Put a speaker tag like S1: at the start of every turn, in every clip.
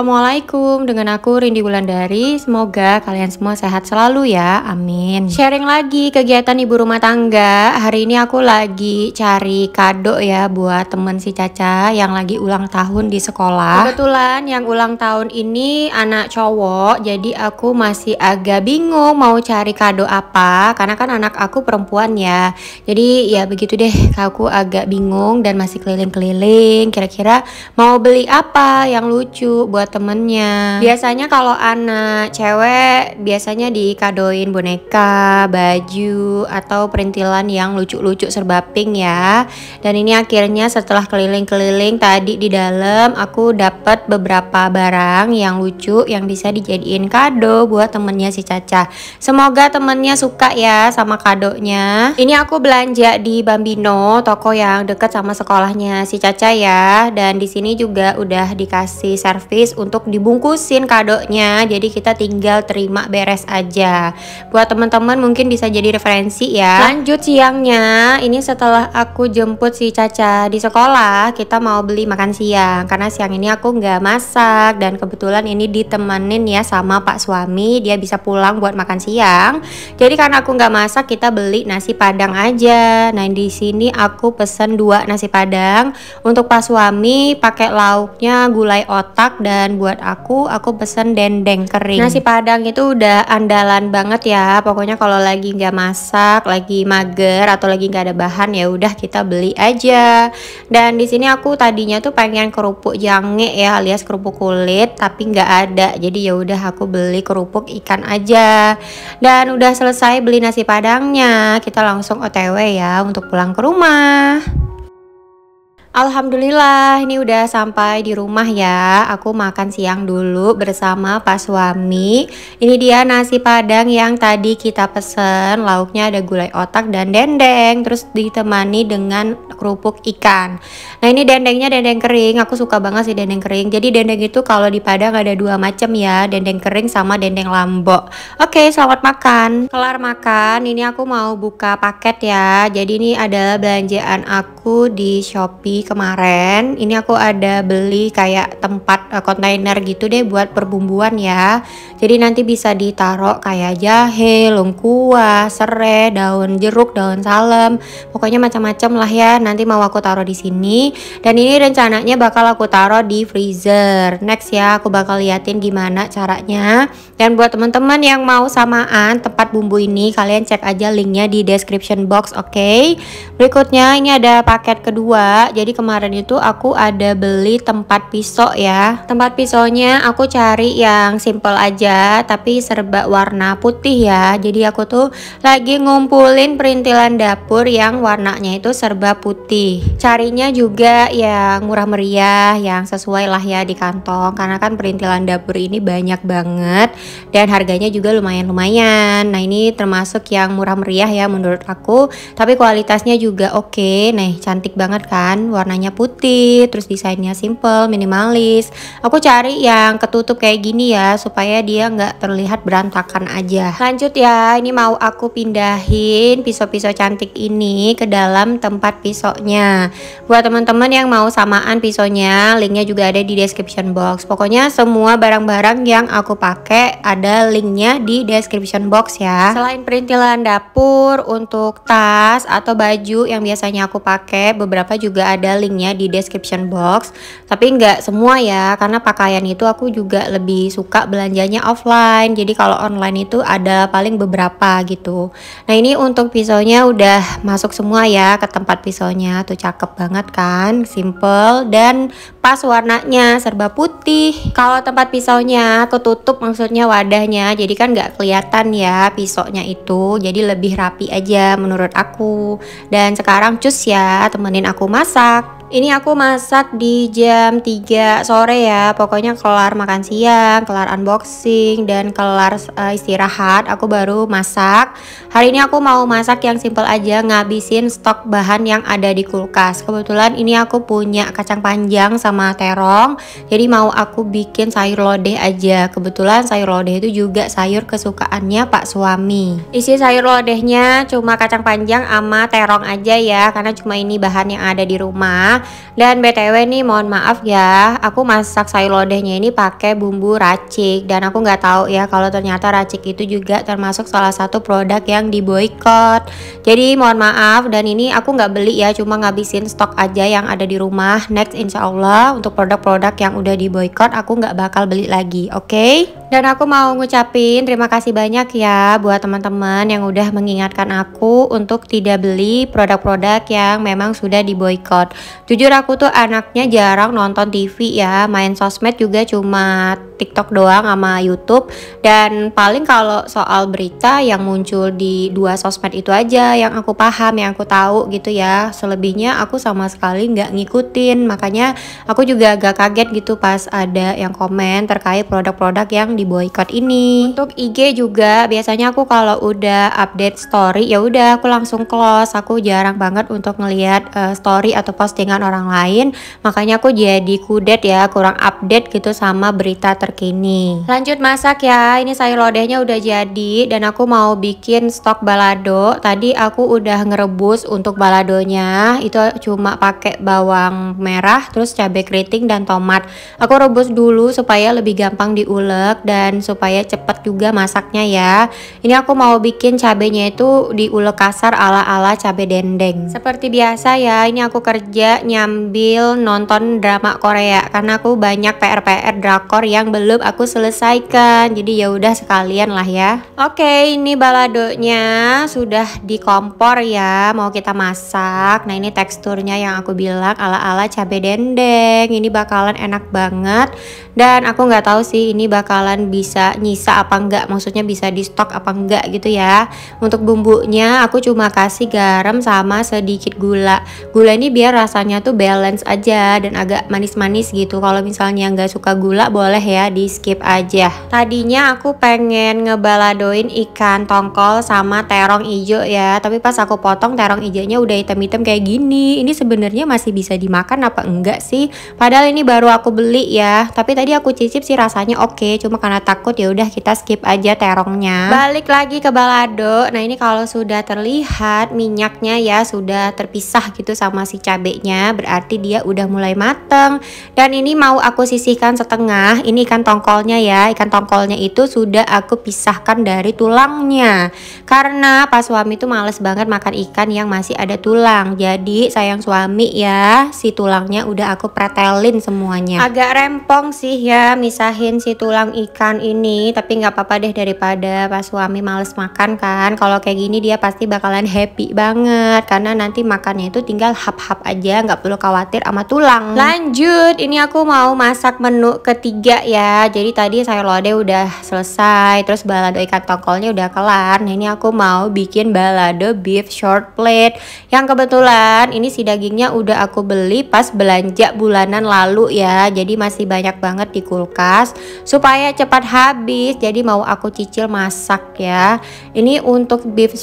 S1: Assalamualaikum dengan aku Rindi Wulandari. Semoga kalian semua sehat selalu ya. Amin. Sharing lagi kegiatan ibu rumah tangga. Hari ini aku lagi cari kado ya buat temen si Caca yang lagi ulang tahun di sekolah. Kebetulan yang ulang tahun ini anak cowok, jadi aku masih agak bingung mau cari kado apa karena kan anak aku perempuan ya. Jadi ya begitu deh, aku agak bingung dan masih keliling-keliling kira-kira mau beli apa yang lucu buat temennya biasanya kalau anak cewek biasanya dikadoin boneka baju atau perintilan yang lucu-lucu serba pink ya dan ini akhirnya setelah keliling-keliling tadi di dalam aku dapat beberapa barang yang lucu yang bisa dijadiin kado buat temennya si Caca semoga temennya suka ya sama kadonya ini aku belanja di Bambino toko yang deket sama sekolahnya si Caca ya dan di sini juga udah dikasih servis untuk dibungkusin kadonya jadi kita tinggal terima beres aja buat teman-teman mungkin bisa jadi referensi ya lanjut siangnya ini setelah aku jemput si Caca di sekolah kita mau beli makan siang karena siang ini aku nggak masak dan kebetulan ini ditemenin ya sama pak suami dia bisa pulang buat makan siang jadi karena aku nggak masak kita beli nasi padang aja nah di sini aku pesen dua nasi padang untuk pak suami pakai lauknya gulai otak dan dan buat aku aku pesen dendeng kering nasi padang itu udah andalan banget ya pokoknya kalau lagi nggak masak lagi mager atau lagi nggak ada bahan ya udah kita beli aja dan di sini aku tadinya tuh pengen kerupuk jange ya alias kerupuk kulit tapi nggak ada jadi ya udah aku beli kerupuk ikan aja dan udah selesai beli nasi padangnya kita langsung otw ya untuk pulang ke rumah Alhamdulillah ini udah sampai di rumah ya Aku makan siang dulu bersama pak suami Ini dia nasi padang yang tadi kita pesen Lauknya ada gulai otak dan dendeng Terus ditemani dengan kerupuk ikan. Nah ini dendengnya dendeng kering, aku suka banget sih dendeng kering. Jadi dendeng itu kalau di Padang ada dua macam ya, dendeng kering sama dendeng lambok. Oke, selamat makan. Kelar makan, ini aku mau buka paket ya. Jadi ini adalah belanjaan aku di Shopee kemarin. Ini aku ada beli kayak tempat eh, kontainer gitu deh buat perbumbuan ya. Jadi nanti bisa ditaruh kayak jahe, lengkuas, serai, daun jeruk, daun salam, pokoknya macam-macam lah ya. Nah, nanti mau aku taruh di sini dan ini rencananya bakal aku taruh di freezer next ya aku bakal liatin gimana caranya dan buat teman-teman yang mau samaan tempat bumbu ini kalian cek aja linknya di description box oke okay? berikutnya ini ada paket kedua jadi kemarin itu aku ada beli tempat pisau ya tempat pisaunya aku cari yang simple aja tapi serba warna putih ya jadi aku tuh lagi ngumpulin perintilan dapur yang warnanya itu serba putih putih. Carinya juga yang murah meriah, yang sesuai lah ya di kantong. Karena kan perintilan dapur ini banyak banget dan harganya juga lumayan-lumayan. Nah ini termasuk yang murah meriah ya menurut aku. Tapi kualitasnya juga oke. Okay. Nih cantik banget kan, warnanya putih, terus desainnya simple, minimalis. Aku cari yang ketutup kayak gini ya supaya dia nggak terlihat berantakan aja. Lanjut ya, ini mau aku pindahin pisau-pisau cantik ini ke dalam tempat pisau pisaunya buat teman-teman yang mau samaan pisaunya linknya juga ada di description box pokoknya semua barang-barang yang aku pakai ada linknya di description box ya selain perintilan dapur untuk tas atau baju yang biasanya aku pakai beberapa juga ada linknya di description box tapi nggak semua ya karena pakaian itu aku juga lebih suka belanjanya offline jadi kalau online itu ada paling beberapa gitu nah ini untuk pisaunya udah masuk semua ya ke tempat pisaunya warnanya tuh cakep banget kan simple dan pas warnanya serba putih kalau tempat pisaunya ketutup maksudnya wadahnya jadi kan nggak kelihatan ya pisoknya itu jadi lebih rapi aja menurut aku dan sekarang cus ya temenin aku masak ini aku masak di jam 3 sore ya. Pokoknya kelar makan siang, kelar unboxing dan kelar uh, istirahat aku baru masak. Hari ini aku mau masak yang simple aja, ngabisin stok bahan yang ada di kulkas. Kebetulan ini aku punya kacang panjang sama terong. Jadi mau aku bikin sayur lodeh aja. Kebetulan sayur lodeh itu juga sayur kesukaannya Pak suami. Isi sayur lodehnya cuma kacang panjang sama terong aja ya karena cuma ini bahan yang ada di rumah dan btw nih mohon maaf ya aku masak sayur lodehnya ini pakai bumbu racik dan aku nggak tahu ya kalau ternyata racik itu juga termasuk salah satu produk yang diboykot jadi mohon maaf dan ini aku nggak beli ya cuma ngabisin stok aja yang ada di rumah next insya Allah untuk produk-produk yang udah diboykot aku nggak bakal beli lagi oke okay? Dan aku mau ngucapin terima kasih banyak ya buat teman-teman yang udah mengingatkan aku untuk tidak beli produk-produk yang memang sudah diboykot. Jujur aku tuh anaknya jarang nonton TV ya, main sosmed juga cuma TikTok doang sama YouTube dan paling kalau soal berita yang muncul di dua sosmed itu aja yang aku paham, yang aku tahu gitu ya. Selebihnya aku sama sekali nggak ngikutin, makanya aku juga agak kaget gitu pas ada yang komen terkait produk-produk yang di boykot ini. Untuk IG juga biasanya aku kalau udah update story ya udah aku langsung close. Aku jarang banget untuk ngelihat uh, story atau postingan orang lain. Makanya aku jadi kudet ya, kurang update gitu sama berita terkini. Lanjut masak ya. Ini sayur lodehnya udah jadi dan aku mau bikin stok balado. Tadi aku udah ngerebus untuk baladonya. Itu cuma pakai bawang merah, terus cabai keriting dan tomat. Aku rebus dulu supaya lebih gampang diulek dan supaya cepat juga masaknya ya ini aku mau bikin cabenya itu diulek kasar ala-ala cabe dendeng seperti biasa ya ini aku kerja nyambil nonton drama Korea karena aku banyak PR-PR drakor yang belum aku selesaikan jadi ya udah sekalian lah ya oke ini baladonya sudah di kompor ya mau kita masak nah ini teksturnya yang aku bilang ala-ala cabe dendeng ini bakalan enak banget dan aku nggak tahu sih ini bakalan kalian bisa nyisa apa enggak maksudnya bisa di stok apa enggak gitu ya untuk bumbunya aku cuma kasih garam sama sedikit gula gula ini biar rasanya tuh balance aja dan agak manis-manis gitu kalau misalnya nggak suka gula boleh ya di skip aja tadinya aku pengen ngebaladoin ikan tongkol sama terong ijo ya tapi pas aku potong terong ijonya udah hitam-hitam kayak gini ini sebenarnya masih bisa dimakan apa enggak sih padahal ini baru aku beli ya tapi tadi aku cicip sih rasanya oke okay, cuma karena takut ya udah kita skip aja terongnya. Balik lagi ke balado. Nah, ini kalau sudah terlihat minyaknya ya sudah terpisah gitu sama si cabenya, berarti dia udah mulai mateng. Dan ini mau aku sisihkan setengah. Ini ikan tongkolnya ya. Ikan tongkolnya itu sudah aku pisahkan dari tulangnya. Karena pas suami itu males banget makan ikan yang masih ada tulang. Jadi sayang suami ya, si tulangnya udah aku pretelin semuanya. Agak rempong sih ya misahin si tulang ikan ikan ini tapi nggak apa-apa deh daripada pas suami males makan kan kalau kayak gini dia pasti bakalan happy banget karena nanti makannya itu tinggal hap-hap aja nggak perlu khawatir sama tulang lanjut ini aku mau masak menu ketiga ya jadi tadi sayur lodeh udah selesai terus balado ikan tongkolnya udah kelar nah ini aku mau bikin balado beef short plate yang kebetulan ini si dagingnya udah aku beli pas belanja bulanan lalu ya jadi masih banyak banget di kulkas supaya cepat habis jadi mau aku cicil masak ya ini untuk beef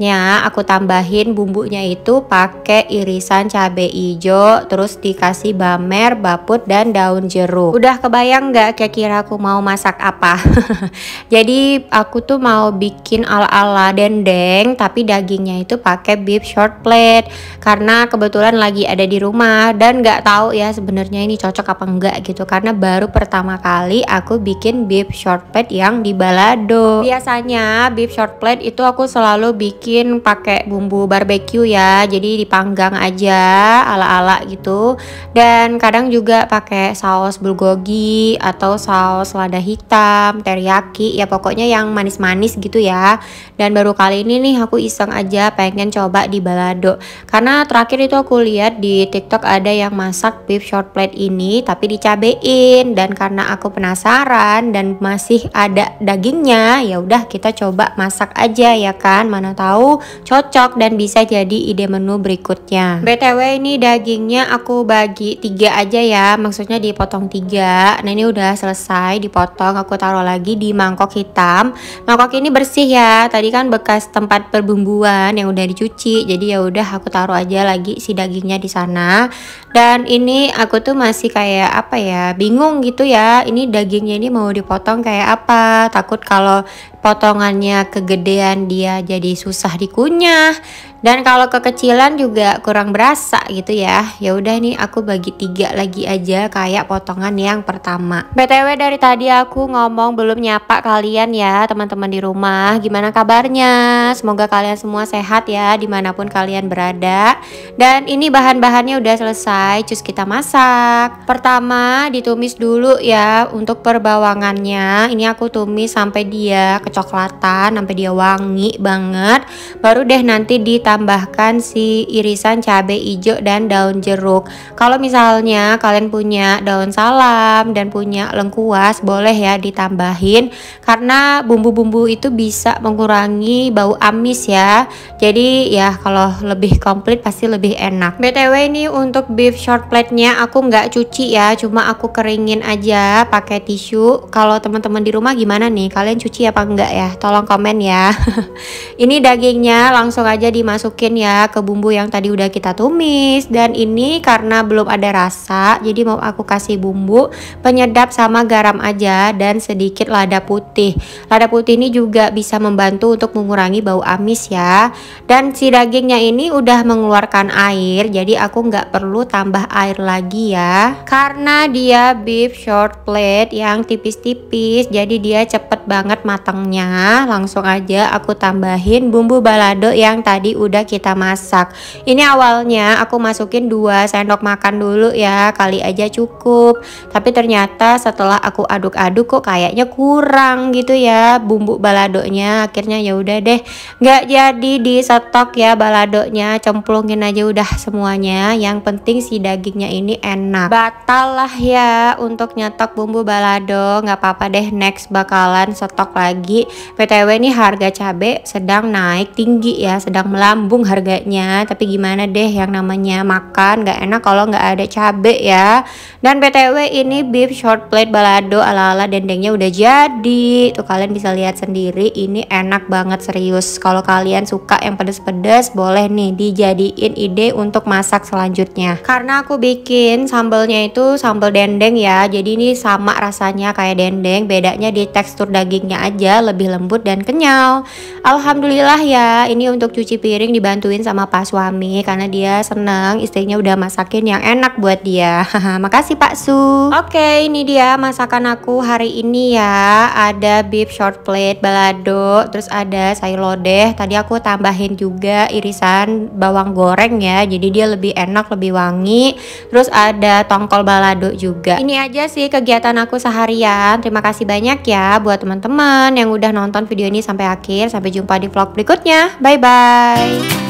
S1: nya, aku tambahin bumbunya itu pakai irisan cabe hijau terus dikasih bamer baput dan daun jeruk udah kebayang nggak kira-kira aku mau masak apa jadi aku tuh mau bikin ala-ala dendeng tapi dagingnya itu pakai beef shortbread karena kebetulan lagi ada di rumah dan nggak tahu ya sebenarnya ini cocok apa enggak gitu karena baru pertama kali aku bikin bikin beef shortbread yang di balado. Biasanya beef shortbread itu aku selalu bikin pakai bumbu barbecue ya. Jadi dipanggang aja ala-ala gitu. Dan kadang juga pakai saus bulgogi atau saus lada hitam, teriyaki ya pokoknya yang manis-manis gitu ya. Dan baru kali ini nih aku iseng aja pengen coba di balado. Karena terakhir itu aku lihat di TikTok ada yang masak beef shortbread ini tapi dicabein dan karena aku penasaran dan masih ada dagingnya ya udah kita coba masak aja ya kan mana tahu cocok dan bisa jadi ide menu berikutnya btw ini dagingnya aku bagi tiga aja ya maksudnya dipotong tiga nah ini udah selesai dipotong aku taruh lagi di mangkok hitam mangkok ini bersih ya tadi kan bekas tempat perbumbuan yang udah dicuci jadi ya udah aku taruh aja lagi si dagingnya di sana dan ini aku tuh masih kayak apa ya bingung gitu ya ini dagingnya ini mau dipotong kayak apa takut kalau potongannya kegedean dia jadi susah dikunyah dan kalau kekecilan juga kurang berasa gitu ya ya udah nih aku bagi tiga lagi aja kayak potongan yang pertama btw dari tadi aku ngomong belum nyapa kalian ya teman-teman di rumah gimana kabarnya semoga kalian semua sehat ya dimanapun kalian berada dan ini bahan-bahannya udah selesai cus kita masak pertama ditumis dulu ya untuk perbawangannya ini aku tumis sampai dia kecoklatan sampai dia wangi banget baru deh nanti di ditambahkan si irisan cabai hijau dan daun jeruk. Kalau misalnya kalian punya daun salam dan punya lengkuas, boleh ya ditambahin karena bumbu-bumbu itu bisa mengurangi bau amis ya. Jadi ya kalau lebih komplit pasti lebih enak. BTW ini untuk beef short plate-nya aku nggak cuci ya, cuma aku keringin aja pakai tisu. Kalau teman-teman di rumah gimana nih? Kalian cuci apa enggak ya? Tolong komen ya. ini dagingnya langsung aja dimasuk masukin ya ke bumbu yang tadi udah kita tumis dan ini karena belum ada rasa jadi mau aku kasih bumbu penyedap sama garam aja dan sedikit lada putih lada putih ini juga bisa membantu untuk mengurangi bau amis ya dan si dagingnya ini udah mengeluarkan air jadi aku nggak perlu tambah air lagi ya karena dia beef short plate yang tipis-tipis jadi dia cepet banget matangnya langsung aja aku tambahin bumbu balado yang tadi udah udah kita masak ini awalnya aku masukin 2 sendok makan dulu ya kali aja cukup tapi ternyata setelah aku aduk-aduk kok kayaknya kurang gitu ya bumbu baladonya akhirnya ya udah deh nggak jadi di stok ya baladonya cemplungin aja udah semuanya yang penting si dagingnya ini enak batal lah ya untuk nyetok bumbu balado nggak apa-apa deh next bakalan stok lagi PTW ini harga cabe sedang naik tinggi ya sedang melambung melambung harganya tapi gimana deh yang namanya makan gak enak kalau gak ada cabe ya dan btw ini beef short plate balado ala ala dendengnya udah jadi tuh kalian bisa lihat sendiri ini enak banget serius kalau kalian suka yang pedes-pedes boleh nih dijadiin ide untuk masak selanjutnya karena aku bikin sambelnya itu sambal dendeng ya jadi ini sama rasanya kayak dendeng bedanya di tekstur dagingnya aja lebih lembut dan kenyal Alhamdulillah ya ini untuk cuci piring sering dibantuin sama Pak suami karena dia senang istrinya udah masakin yang enak buat dia. Makasih Pak Su. Oke, okay, ini dia masakan aku hari ini ya. Ada beef short plate balado, terus ada sayur lodeh. Tadi aku tambahin juga irisan bawang goreng ya. Jadi dia lebih enak, lebih wangi. Terus ada tongkol balado juga. Ini aja sih kegiatan aku seharian. Terima kasih banyak ya buat teman-teman yang udah nonton video ini sampai akhir. Sampai jumpa di vlog berikutnya. Bye bye. you